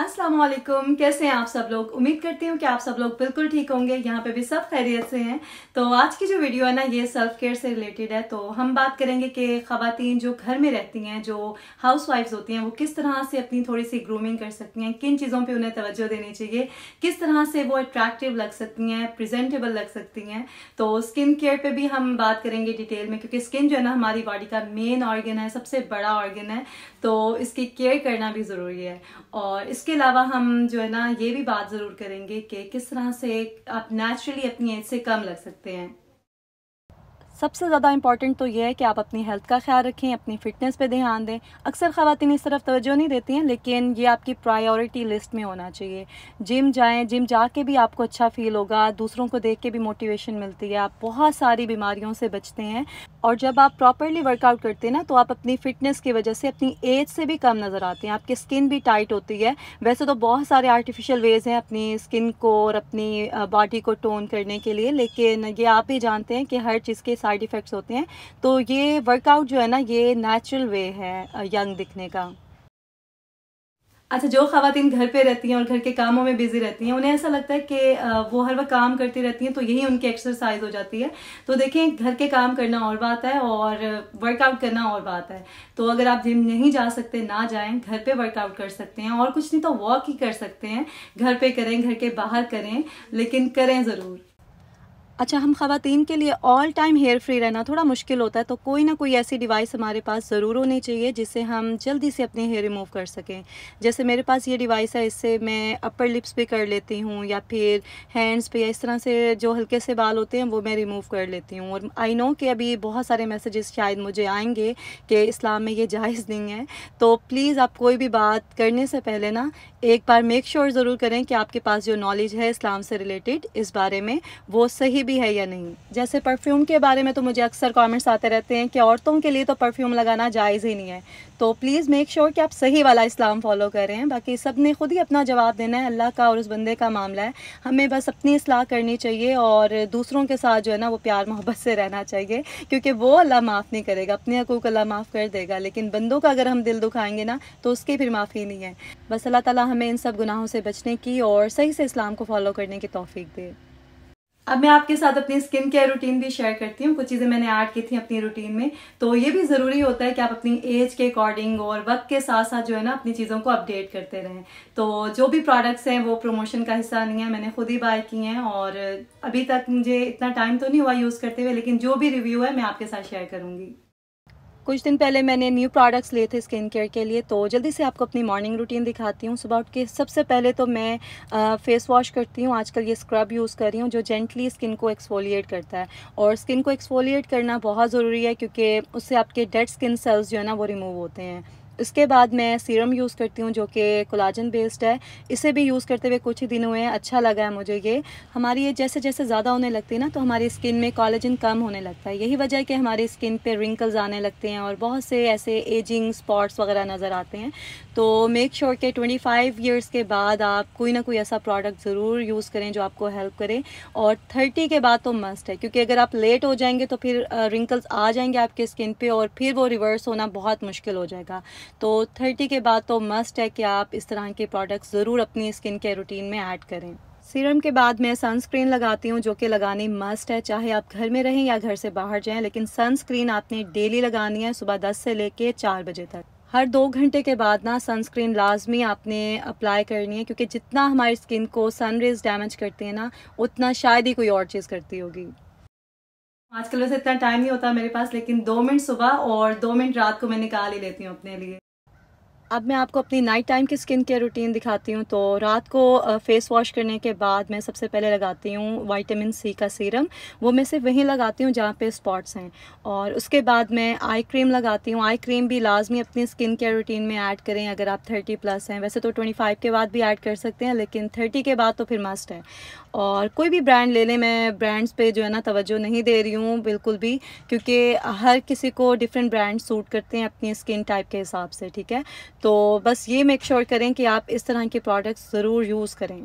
असलम कैसे हैं आप सब लोग उम्मीद करती हूँ कि आप सब लोग बिल्कुल ठीक होंगे यहाँ पे भी सब खैरियत से हैं तो आज की जो वीडियो है ना ये सेल्फ केयर से रिलेटेड है तो हम बात करेंगे कि ख़वातीन जो घर में रहती हैं जो हाउस वाइफ्स होती हैं वो किस तरह से अपनी थोड़ी सी ग्रूमिंग कर सकती हैं किन चीज़ों पर उन्हें तवज्जो देनी चाहिए किस तरह से वो अट्रैक्टिव लग सकती हैं प्रजेंटेबल लग सकती हैं तो स्किन केयर पर भी हम बात करेंगे डिटेल में क्योंकि स्किन जो है ना हमारी बॉडी का मेन ऑर्गन है सबसे बड़ा ऑर्गन है तो इसकी केयर करना भी ज़रूरी है और इस इसके अलावा हम जो है ना ये भी बात ज़रूर करेंगे कि किस तरह से आप नेचुरली अपनी एज से कम लग सकते हैं सबसे ज़्यादा इंपॉर्टेंट तो यह है कि आप अपनी हेल्थ का ख्याल रखें अपनी फिटनेस पे ध्यान दें अक्सर खातन इस तरफ तवज्जो नहीं देती हैं लेकिन ये आपकी प्रायोरिटी लिस्ट में होना चाहिए जिम जाएं जिम जाके भी आपको अच्छा फील होगा दूसरों को देख के भी मोटिवेशन मिलती है आप बहुत सारी बीमारियों से बचते हैं और जब आप प्रॉपरली वर्कआउट करते हैं ना तो आप अपनी फिटनेस की वजह से अपनी एज से भी कम नज़र आते हैं आपकी स्किन भी टाइट होती है वैसे तो बहुत सारे आर्टिफिशियल वेज हैं अपनी स्किन को और अपनी बॉडी को टोन करने के लिए लेकिन ये आप ही जानते हैं कि हर चीज़ के साइड इफ़ेक्ट्स होते हैं तो ये वर्कआउट जो है ना ये नेचुरल वे है यंग दिखने का अच्छा जो खातन घर पे रहती हैं और घर के कामों में बिजी रहती हैं उन्हें ऐसा लगता है कि वो हर वक्त काम करती रहती हैं तो यही उनकी एक्सरसाइज हो जाती है तो देखें घर के काम करना और बात है और वर्कआउट करना और बात है तो अगर आप जिम नहीं जा सकते ना जाएं घर पे वर्कआउट कर सकते हैं और कुछ नहीं तो वॉक ही कर सकते हैं घर पर करें घर के बाहर करें लेकिन करें ज़रूर अच्छा हम खातन के लिए ऑल टाइम हेयर फ्री रहना थोड़ा मुश्किल होता है तो कोई ना कोई ऐसी डिवाइस हमारे पास ज़रूर होनी चाहिए जिससे हम जल्दी से अपने हेयर रिमूव कर सकें जैसे मेरे पास ये डिवाइस है इससे मैं अपर लिप्स पे कर लेती हूँ या फिर हैंड्स पे या इस तरह से जो हल्के से बाल होते हैं वो मैं रिमूव कर लेती हूँ और आई नो कि अभी बहुत सारे मैसेजेस शायद मुझे आएंगे कि इस्लाम में ये जायज़ नहीं है तो प्लीज़ आप कोई भी बात करने से पहले ना एक बार मेक श्योर ज़रूर करें कि आपके पास जो नॉलेज है इस्लाम से रिलेटेड इस बारे में वो सही भी भी है या नहीं जैसे परफ्यूम के बारे में तो मुझे अक्सर कमेंट्स आते रहते हैं कि औरतों के लिए तो परफ्यूम लगाना जायज़ ही नहीं है तो प्लीज़ मेक श्योर कि आप सही वाला इस्लाम फॉलो करें बाकी सब ने ख़ुद ही अपना जवाब देना है अल्लाह का और उस बंदे का मामला है हमें बस अपनी असलाह करनी चाहिए और दूसरों के साथ जो है ना वो प्यार मोहब्बत से रहना चाहिए क्योंकि वो अल्लाह माफ़ नहीं करेगा अपने हकूक अल्लाह माफ़ कर देगा लेकिन बंदों का अगर हम दिल दुखाएंगे ना तो उसकी फिर माफ़ी नहीं है बस अल्लाह तला हमें इन सब गुनाहों से बचने की और सही से इस्लाम को फॉलो करने की तोफ़ी दे अब मैं आपके साथ अपनी स्किन केयर रूटीन भी शेयर करती हूँ कुछ चीज़ें मैंने ऐड की थी अपनी रूटीन में तो ये भी ज़रूरी होता है कि आप अपनी एज के अकॉर्डिंग और वक्त के साथ साथ जो है ना अपनी चीज़ों को अपडेट करते रहें तो जो भी प्रोडक्ट्स हैं वो प्रमोशन का हिस्सा नहीं है मैंने खुद ही बाय की हैं और अभी तक मुझे इतना टाइम तो नहीं हुआ यूज़ करते हुए लेकिन जो भी रिव्यू है मैं आपके साथ शेयर करूंगी कुछ दिन पहले मैंने न्यू प्रोडक्ट्स लिए थे स्किन केयर के लिए तो जल्दी से आपको अपनी मॉर्निंग रूटीन दिखाती हूँ सुबह उठ के सबसे पहले तो मैं आ, फेस वॉश करती हूँ आजकल ये स्क्रब यूज़ कर रही हूँ जो जेंटली स्किन को एक्सफोलिएट करता है और स्किन को एक्सफोलिएट करना बहुत ज़रूरी है क्योंकि उससे आपके डेड स्किन सेल्स जो है ना वो रिमूव होते हैं उसके बाद मैं सीरम यूज़ करती हूँ जो कि कोलाजन बेस्ड है इसे भी यूज़ करते हुए कुछ ही दिन हुए हैं अच्छा लगा है मुझे ये हमारी ये जैसे जैसे ज़्यादा होने लगती है ना तो हमारी स्किन में कॉलेजन कम होने लगता है यही वजह है कि हमारी स्किन पे रिंकल्स आने लगते हैं और बहुत से ऐसे एजिंग स्पॉट्स वगैरह नज़र आते हैं तो मेक श्योर के ट्वेंटी फाइव ईयर्स के बाद आप कोई ना कोई ऐसा प्रोडक्ट ज़रूर यूज़ करें जो आपको हेल्प करे और थर्टी के बाद तो मस्ट है क्योंकि अगर आप लेट हो जाएंगे तो फिर रिंकल्स आ जाएंगे आपके स्किन पर और फिर वो रिवर्स होना बहुत मुश्किल हो जाएगा तो थर्टी के बाद तो मस्ट है कि आप इस तरह के प्रोडक्ट ज़रूर अपनी स्किन केयर रूटीन में ऐड करें सीरम के बाद मैं सनस्क्रीन लगाती हूँ जो कि लगानी मस्ट है चाहे आप घर में रहें या घर से बाहर जाएं लेकिन सनस्क्रीन आपने डेली लगानी है सुबह 10 से लेके 4 बजे तक हर दो घंटे के बाद ना सनस्क्रीन लाजमी आपने अप्लाई करनी है क्योंकि जितना हमारी स्किन को सन रेज डैमेज करती है ना उतना शायद ही कोई और चीज़ करती होगी आजकल वैसे इतना टाइम ही होता है मेरे पास लेकिन दो मिनट सुबह और दो मिनट रात को मैं निकाल ही लेती हूँ अपने लिए अब मैं आपको अपनी नाइट टाइम की स्किन केयर रूटीन दिखाती हूँ तो रात को फेस वॉश करने के बाद मैं सबसे पहले लगाती हूँ वाइटामिन सी का सीरम वो मैं सिर्फ वहीं लगाती हूँ जहाँ पे स्पॉट्स हैं और उसके बाद मैं आई क्रीम लगाती हूँ आई क्रीम भी लाजमी अपनी स्किन केयर रूटीन में ऐड करें अगर आप थर्टी प्लस हैं वैसे तो ट्वेंटी फाइव के बाद भी ऐड कर सकते हैं लेकिन थर्टी के बाद तो फिर मस्ट है और कोई भी ब्रांड ले लें मैं ब्रांड्स पर जो है ना तोज्जो नहीं दे रही हूँ बिल्कुल भी क्योंकि हर किसी को डिफरेंट ब्रांड सूट करते हैं अपनी स्किन टाइप के हिसाब से ठीक है तो बस ये मेक श्योर sure करें कि आप इस तरह के प्रोडक्ट्स ज़रूर यूज़ करें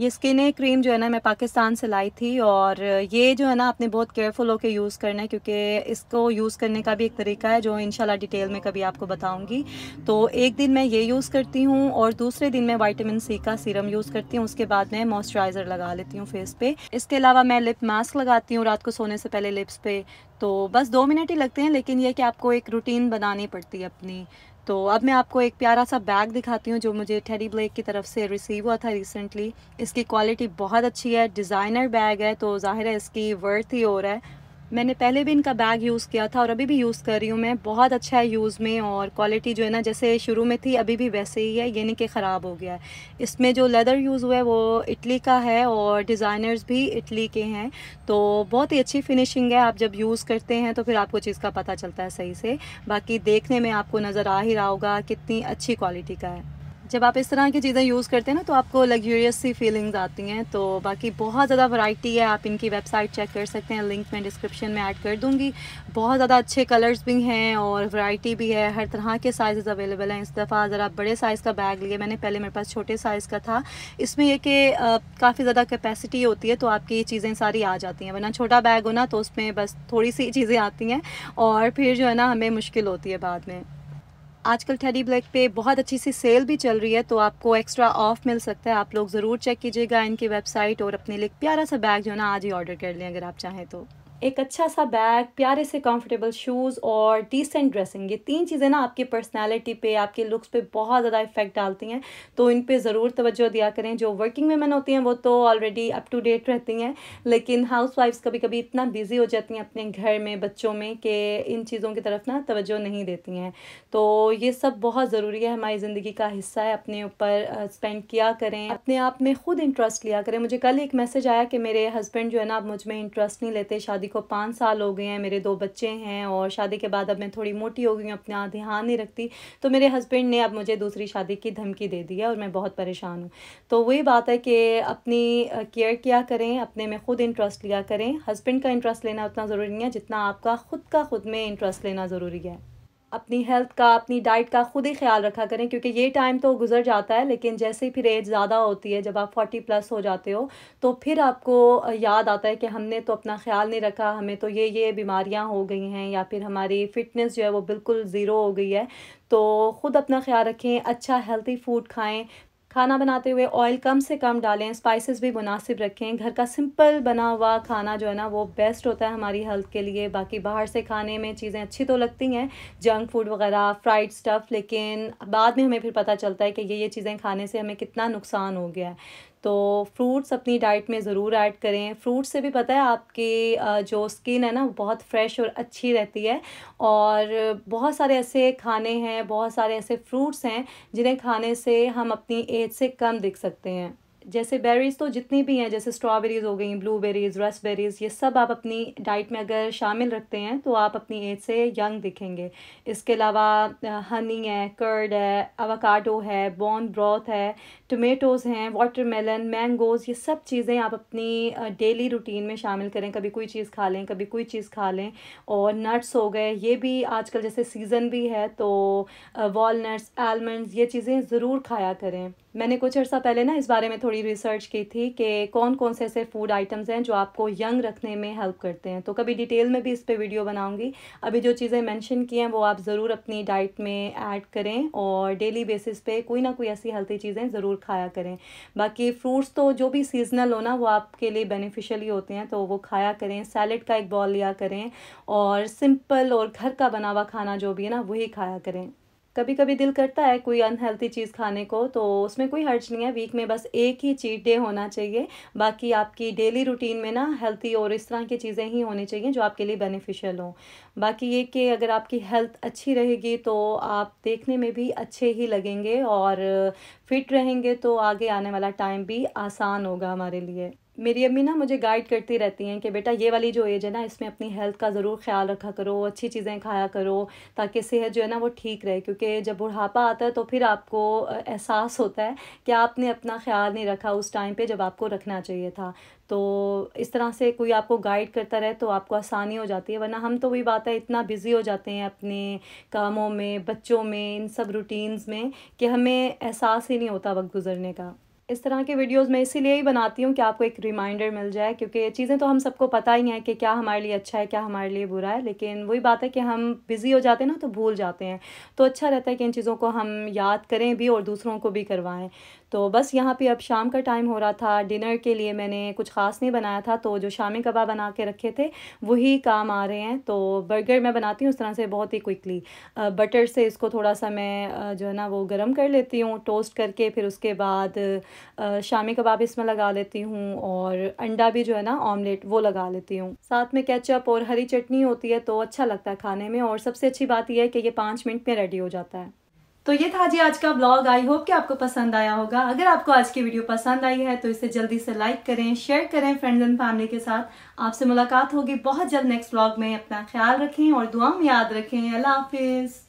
ये स्किन क्रीम जो है ना मैं पाकिस्तान से लाई थी और ये जो है ना आपने बहुत केयरफुल होकर यूज़ करना है क्योंकि इसको यूज़ करने का भी एक तरीका है जो इंशाल्लाह डिटेल में कभी आपको बताऊंगी तो एक दिन मैं ये यूज़ करती हूँ और दूसरे दिन मैं विटामिन सी का सीरम यूज़ करती हूँ उसके बाद मैं मॉइस्चराइज़र लगा लेती हूँ फेस पे इसके अलावा मैं लिप मास्क लगाती हूँ रात को सोने से पहले लिप्स पे तो बस दो मिनट ही लगते हैं लेकिन यह कि आपको एक रूटीन बनानी पड़ती है अपनी तो अब मैं आपको एक प्यारा सा बैग दिखाती हूँ जो मुझे टेडी ब्लेक की तरफ से रिसीव हुआ था रिसेंटली इसकी क्वालिटी बहुत अच्छी है डिज़ाइनर बैग है तो ज़ाहिर है इसकी वर्थ ही हो रहा है मैंने पहले भी इनका बैग यूज़ किया था और अभी भी यूज़ कर रही हूँ मैं बहुत अच्छा है यूज़ में और क्वालिटी जो है ना जैसे शुरू में थी अभी भी वैसे ही है ये नहीं कि ख़राब हो गया है इसमें जो लेदर यूज़ हुआ है वो इटली का है और डिज़ाइनर्स भी इटली के हैं तो बहुत ही अच्छी फिनिशिंग है आप जब यूज़ करते हैं तो फिर आपको चीज़ का पता चलता है सही से बाकी देखने में आपको नज़र आ ही रहा होगा कितनी अच्छी क्वालिटी का है जब आप इस तरह की चीज़ें यूज़ करते हैं ना तो आपको लग्जूरियस सी फीलिंग्स आती हैं तो बाकी बहुत ज़्यादा वैरायटी है आप इनकी वेबसाइट चेक कर सकते हैं लिंक मैं डिस्क्रिप्शन में ऐड कर दूँगी बहुत ज़्यादा अच्छे कलर्स भी हैं और वैरायटी भी है हर तरह के साइज़ अवेलेबल हैं इस दफ़ा ज़रा बड़े साइज़ का बैग लिए मैंने पहले मेरे पास छोटे साइज़ का था इसमें यह कि काफ़ी ज़्यादा कैपेसिटी होती है तो आपकी चीज़ें सारी आ जाती हैं वरना छोटा बैग हो ना तो उसमें बस थोड़ी सी चीज़ें आती हैं और फिर जो है ना हमें मुश्किल होती है बाद में आजकल टेडी ब्लैक पे बहुत अच्छी सी सेल भी चल रही है तो आपको एक्स्ट्रा ऑफ मिल सकता है आप लोग ज़रूर चेक कीजिएगा इनकी वेबसाइट और अपने लिए प्यारा सा बैग जो है ना आज ही ऑर्डर कर लें अगर आप चाहें तो एक अच्छा सा बैग प्यारे से कंफर्टेबल शूज़ और डिसेंट ड्रेसिंग ये तीन चीज़ें ना आपकी पर्सनालिटी पे आपके लुक्स पे बहुत ज़्यादा इफेक्ट डालती हैं तो इन पे ज़रूर तवज्जो दिया करें जो वर्किंग वेमेन होती हैं वो तो ऑलरेडी अप टू डेट रहती हैं लेकिन हाउस वाइफ्स कभी कभी इतना बिज़ी हो जाती हैं अपने घर में बच्चों में कि इन चीज़ों की तरफ ना तवज्जो नहीं देती हैं तो ये सब बहुत ज़रूरी है हमारी ज़िंदगी का हिस्सा है अपने ऊपर स्पेंड किया करें अपने आप में ख़ुद इंटरेस्ट लिया करें मुझे कल एक मैसेज आया कि मेरे हस्बैंड जो है ना अब मुझ में इंटरेस्ट नहीं लेते शादी शादी को पाँच साल हो गए हैं मेरे दो बच्चे हैं और शादी के बाद अब मैं थोड़ी मोटी हो गई हूँ अपना ध्यान नहीं रखती तो मेरे हस्बैंड ने अब मुझे दूसरी शादी की धमकी दे दी है और मैं बहुत परेशान हूँ तो वही बात है कि अपनी केयर किया करें अपने में ख़ुद इंटरेस्ट लिया करें हस्बैंड का इंटरेस्ट लेना उतना ज़रूरी नहीं है जितना आपका खुद का खुद में इंटरेस्ट लेना ज़रूरी है अपनी हेल्थ का अपनी डाइट का खुद ही ख्याल रखा करें क्योंकि ये टाइम तो गुजर जाता है लेकिन जैसे ही फिर एज ज़्यादा होती है जब आप फोर्टी प्लस हो जाते हो तो फिर आपको याद आता है कि हमने तो अपना ख्याल नहीं रखा हमें तो ये ये बीमारियां हो गई हैं या फिर हमारी फ़िटनेस जो है वो बिल्कुल ज़ीरो हो गई है तो ख़ुद अपना ख्याल रखें अच्छा हेल्थी फूड खाएँ खाना बनाते हुए ऑयल कम से कम डालें स्पाइसेस भी मुनासिब रखें घर का सिंपल बना हुआ खाना जो है ना वो बेस्ट होता है हमारी हेल्थ के लिए बाकी बाहर से खाने में चीज़ें अच्छी तो लगती हैं जंक फूड वगैरह फ्राइड स्टफ़ लेकिन बाद में हमें फिर पता चलता है कि ये ये चीज़ें खाने से हमें कितना नुकसान हो गया है तो फ्रूट्स अपनी डाइट में ज़रूर ऐड करें फ्रूट्स से भी पता है आपकी जो स्किन है ना बहुत फ्रेश और अच्छी रहती है और बहुत सारे ऐसे खाने हैं बहुत सारे ऐसे फ्रूट्स हैं जिन्हें खाने से हम अपनी एज से कम दिख सकते हैं जैसे बेरीज़ तो जितनी भी हैं जैसे स्ट्रॉबेरीज़ हो गई ब्लूबेरीज़ रसबेरीज़ ये सब आप अपनी डाइट में अगर शामिल रखते हैं तो आप अपनी एज से यंग दिखेंगे इसके अलावा हनी है कर्ड है अवाकाडो है बॉन ब्रॉथ है टमेटोज़ हैं वाटरमेलन मैंगोज़ ये सब चीज़ें आप अपनी डेली रूटीन में शामिल करें कभी कोई चीज़ खा लें कभी कोई चीज़ खा लें और नट्स हो गए ये भी आजकल जैसे सीज़न भी है तो वॉलट्स आलमंड्स ये चीज़ें ज़रूर खाया करें मैंने कुछ अर्सा पहले ना इस बारे में थोड़ी रिसर्च की थी कि कौन कौन से ऐसे फूड आइटम्स हैं जो आपको यंग रखने में हेल्प करते हैं तो कभी डिटेल में भी इस पर वीडियो बनाऊंगी अभी जो चीज़ें मेंशन की हैं वो आप ज़रूर अपनी डाइट में ऐड करें और डेली बेसिस पे कोई ना कोई ऐसी हेल्थी चीज़ें ज़रूर खाया करें बाकी फ्रूट्स तो जो भी सीजनल हो ना वो आपके लिए बेनिफिशियल ही होते हैं तो वो खाया करें सैलड का एक बॉल लिया करें और सिंपल और घर का बना हुआ खाना जो भी है ना वही खाया करें कभी कभी दिल करता है कोई अनहेल्थी चीज़ खाने को तो उसमें कोई हर्ज नहीं है वीक में बस एक ही चीट डे होना चाहिए बाकी आपकी डेली रूटीन में ना हेल्थी और इस तरह की चीज़ें ही होनी चाहिए जो आपके लिए बेनिफिशियल हों बाकी ये कि अगर आपकी हेल्थ अच्छी रहेगी तो आप देखने में भी अच्छे ही लगेंगे और फिट रहेंगे तो आगे आने वाला टाइम भी आसान होगा हमारे लिए मेरी अम्मी ना मुझे गाइड करती रहती हैं कि बेटा ये वाली जो एज है ना इसमें अपनी हेल्थ का ज़रूर ख्याल रखा करो अच्छी चीज़ें खाया करो ताकि सेहत जो है ना वो ठीक रहे क्योंकि जब बुढ़ापा आता है तो फिर आपको एहसास होता है कि आपने अपना ख्याल नहीं रखा उस टाइम पे जब आपको रखना चाहिए था तो इस तरह से कोई आपको गाइड करता रहे तो आपको आसानी हो जाती है वरना हम तो वही बात है इतना बिज़ी हो जाते हैं अपने कामों में बच्चों में इन सब रूटीन्स में कि हमें एहसास ही नहीं होता वक्त गुजरने का इस तरह के वीडियोस मैं इसीलिए ही बनाती हूँ कि आपको एक रिमाइंडर मिल जाए क्योंकि ये चीज़ें तो हम सबको पता ही हैं कि क्या हमारे लिए अच्छा है क्या हमारे लिए बुरा है लेकिन वही बात है कि हम बिज़ी हो जाते हैं ना तो भूल जाते हैं तो अच्छा रहता है कि इन चीज़ों को हम याद करें भी और दूसरों को भी करवाएं तो बस यहाँ पे अब शाम का टाइम हो रहा था डिनर के लिए मैंने कुछ ख़ास नहीं बनाया था तो जो शामी कबाब बना के रखे थे वही काम आ रहे हैं तो बर्गर मैं बनाती हूँ उस तरह से बहुत ही क्विकली बटर से इसको थोड़ा सा मैं जो है ना वो गर्म कर लेती हूँ टोस्ट करके फिर उसके बाद शामी कबाब इसमें लगा लेती हूँ और अंडा भी जो है ना ऑमलेट वो लगा लेती हूँ साथ में कैचअप और हरी चटनी होती है तो अच्छा लगता है खाने में और सबसे अच्छी बात यह है कि ये पाँच मिनट में रेडी हो जाता है तो ये था जी आज का ब्लॉग आई होप कि आपको पसंद आया होगा अगर आपको आज की वीडियो पसंद आई है तो इसे जल्दी से लाइक करें शेयर करें फ्रेंड्स एंड फैमिली के साथ आपसे मुलाकात होगी बहुत जल्द नेक्स्ट ब्लॉग में अपना ख्याल रखें और दुआ में याद रखें अल्लाह हाफिज़